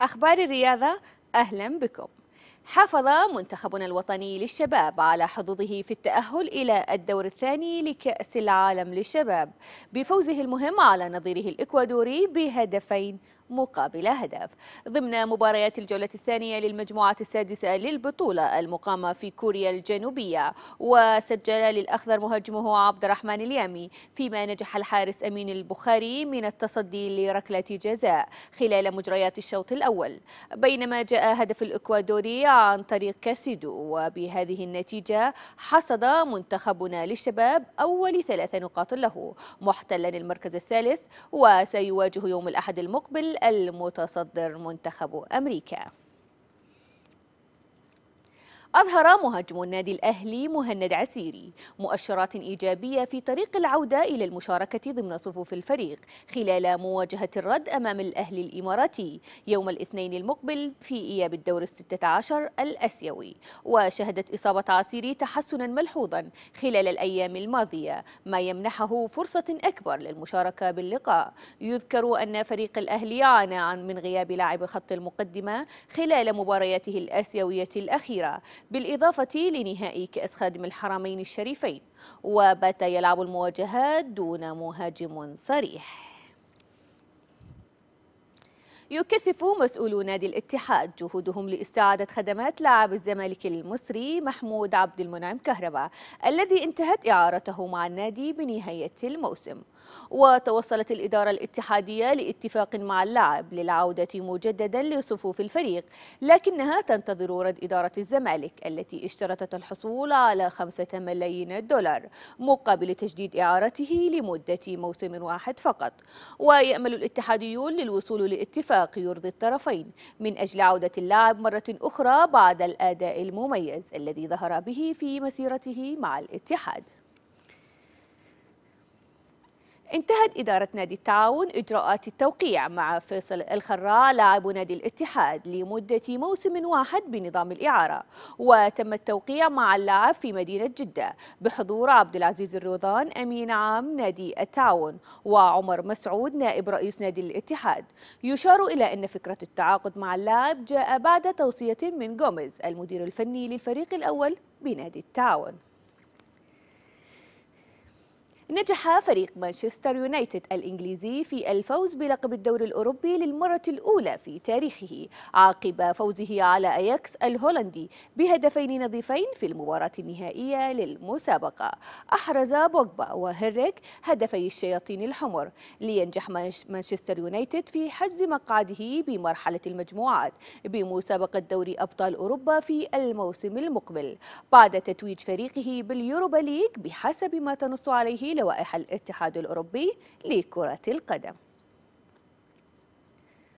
أخبار الرياضة أهلا بكم حافظ منتخبنا الوطني للشباب على حظوظه في التأهل إلى الدور الثاني لكأس العالم للشباب بفوزه المهم على نظيره الإكوادوري بهدفين مقابل هدف ضمن مباريات الجولة الثانية للمجموعة السادسة للبطولة المقامة في كوريا الجنوبية وسجل للأخضر مهاجمه عبد الرحمن اليامي فيما نجح الحارس أمين البخاري من التصدي لركلة جزاء خلال مجريات الشوط الأول بينما جاء هدف الإكوادوري عن طريق كاسيدو وبهذه النتيجة حصد منتخبنا للشباب أول ثلاث نقاط له محتلا المركز الثالث وسيواجه يوم الأحد المقبل المتصدر منتخب أمريكا أظهر مهاجم النادي الأهلي مهند عسيري مؤشرات إيجابية في طريق العودة إلى المشاركة ضمن صفوف الفريق خلال مواجهة الرد أمام الأهلي الإماراتي يوم الاثنين المقبل في إياب الدور الستة عشر الأسيوي وشهدت إصابة عسيري تحسنا ملحوظا خلال الأيام الماضية ما يمنحه فرصة أكبر للمشاركة باللقاء يذكر أن فريق الأهلي عانى من غياب لاعب خط المقدمة خلال مبارياته الآسيوية الأخيرة بالإضافة لنهائي كأس خادم الحرمين الشريفين وبات يلعب المواجهات دون مهاجم صريح يكثف مسؤولو نادي الاتحاد جهودهم لاستعادة خدمات لاعب الزمالك المصري محمود عبد المنعم كهرباء الذي انتهت إعارته مع النادي بنهاية الموسم وتوصلت الإدارة الاتحادية لاتفاق مع اللاعب للعودة مجددا لصفوف الفريق لكنها تنتظر رد إدارة الزمالك التي اشترطت الحصول على خمسة ملايين دولار مقابل تجديد إعارته لمدة موسم واحد فقط ويأمل الاتحاديون للوصول لاتفاق اتفاق يرضي الطرفين من أجل عودة اللاعب مرة أخرى بعد الأداء المميز الذي ظهر به في مسيرته مع الاتحاد انتهت إدارة نادي التعاون إجراءات التوقيع مع فيصل الخراع لاعب نادي الاتحاد لمدة موسم واحد بنظام الإعارة وتم التوقيع مع اللاعب في مدينة جدة بحضور عبد العزيز الروضان أمين عام نادي التعاون وعمر مسعود نائب رئيس نادي الاتحاد يشار إلى أن فكرة التعاقد مع اللاعب جاء بعد توصية من جوميز المدير الفني للفريق الأول بنادي التعاون نجح فريق مانشستر يونايتد الإنجليزي في الفوز بلقب الدوري الأوروبي للمرة الأولى في تاريخه عقب فوزه على أياكس الهولندي بهدفين نظيفين في المباراة النهائية للمسابقة أحرز بوجبا وهيريك هدفي الشياطين الحمر لينجح مانشستر يونايتد في حجز مقعده بمرحلة المجموعات بمسابقة دوري أبطال أوروبا في الموسم المقبل بعد تتويج فريقه باليوروبا ليج بحسب ما تنص عليه لوائح الاتحاد الأوروبي لكرة القدم